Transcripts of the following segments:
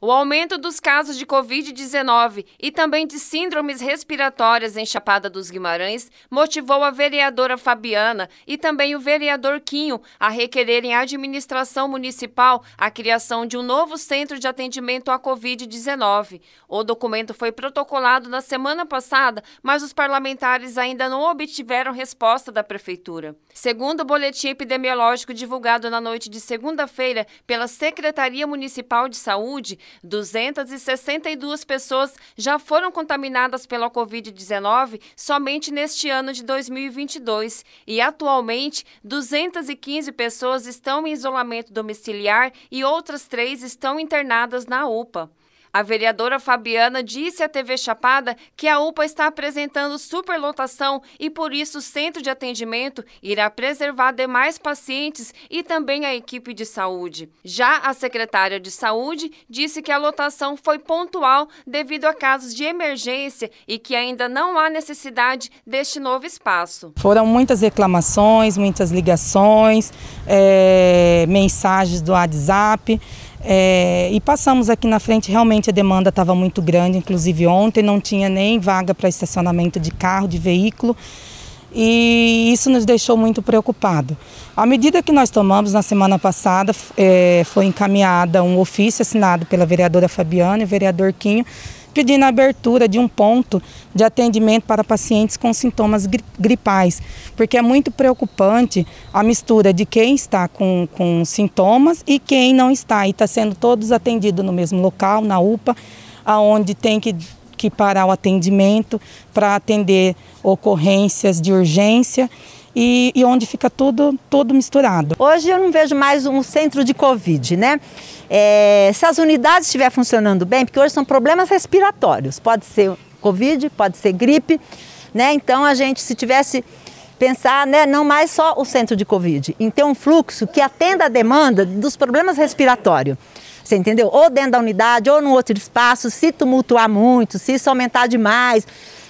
O aumento dos casos de Covid-19 e também de síndromes respiratórias em Chapada dos Guimarães motivou a vereadora Fabiana e também o vereador Quinho a requererem à administração municipal a criação de um novo centro de atendimento à Covid-19. O documento foi protocolado na semana passada, mas os parlamentares ainda não obtiveram resposta da prefeitura. Segundo o boletim epidemiológico divulgado na noite de segunda-feira pela Secretaria Municipal de Saúde, 262 pessoas já foram contaminadas pela Covid-19 somente neste ano de 2022 e atualmente 215 pessoas estão em isolamento domiciliar e outras três estão internadas na UPA. A vereadora Fabiana disse à TV Chapada que a UPA está apresentando superlotação e por isso o centro de atendimento irá preservar demais pacientes e também a equipe de saúde. Já a secretária de saúde disse que a lotação foi pontual devido a casos de emergência e que ainda não há necessidade deste novo espaço. Foram muitas reclamações, muitas ligações, é, mensagens do WhatsApp. É, e passamos aqui na frente, realmente a demanda estava muito grande, inclusive ontem não tinha nem vaga para estacionamento de carro, de veículo, e isso nos deixou muito preocupado. A medida que nós tomamos na semana passada é, foi encaminhada um ofício assinado pela vereadora Fabiana e o vereador Quinho, pedindo a abertura de um ponto de atendimento para pacientes com sintomas gripais, porque é muito preocupante a mistura de quem está com, com sintomas e quem não está, e está sendo todos atendidos no mesmo local, na UPA, aonde tem que que parar o atendimento para atender ocorrências de urgência e, e, onde fica tudo tudo misturado. Hoje eu não vejo mais um centro de Covid, né? É, se as unidades estiver funcionando bem, porque hoje são problemas respiratórios, pode ser Covid, pode ser gripe, né? Então a gente, se tivesse pensar, né, não mais só o centro de Covid, em ter um fluxo que atenda a demanda dos problemas respiratórios. Você entendeu? Ou dentro da unidade, ou no outro espaço, se tumultuar muito, se isso aumentar demais,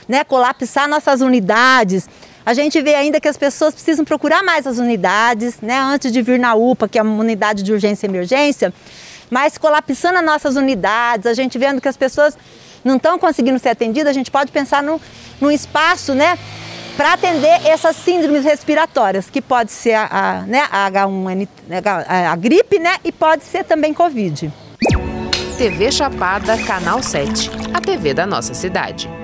né, colapsar nossas unidades. A gente vê ainda que as pessoas precisam procurar mais as unidades, né? Antes de vir na UPA, que é uma unidade de urgência e emergência, mas colapsando as nossas unidades, a gente vendo que as pessoas não estão conseguindo ser atendidas, a gente pode pensar num, num espaço, né? Para atender essas síndromes respiratórias, que pode ser a, a, né, a H1N, a, a gripe, né? E pode ser também Covid. TV Chapada, Canal 7, a TV da nossa cidade.